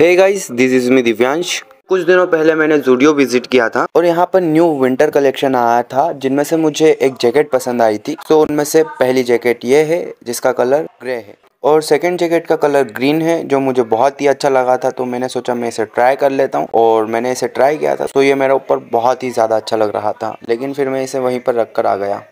hey guys this is me Divyansh कुछ दिनों पहले मैंने जूडियो विजिट किया था और यहाँ पर न्यू विंटर कलेक्शन आया था जिनमें से मुझे एक जैकेट पसंद आई थी तो उनमें से पहली जैकेट ये है जिसका कलर ग्रे है और सेकंड जैकेट का कलर ग्रीन है जो मुझे बहुत ही अच्छा लगा था तो मैंने सोचा मैं इसे ट्राई कर लेता हूँ और मैंने इसे ट्राई किया था तो ये मेरे ऊपर बहुत ही ज़्यादा अच्छा लग रहा था लेकिन फिर मैं इसे वहीं पर रख कर आ गया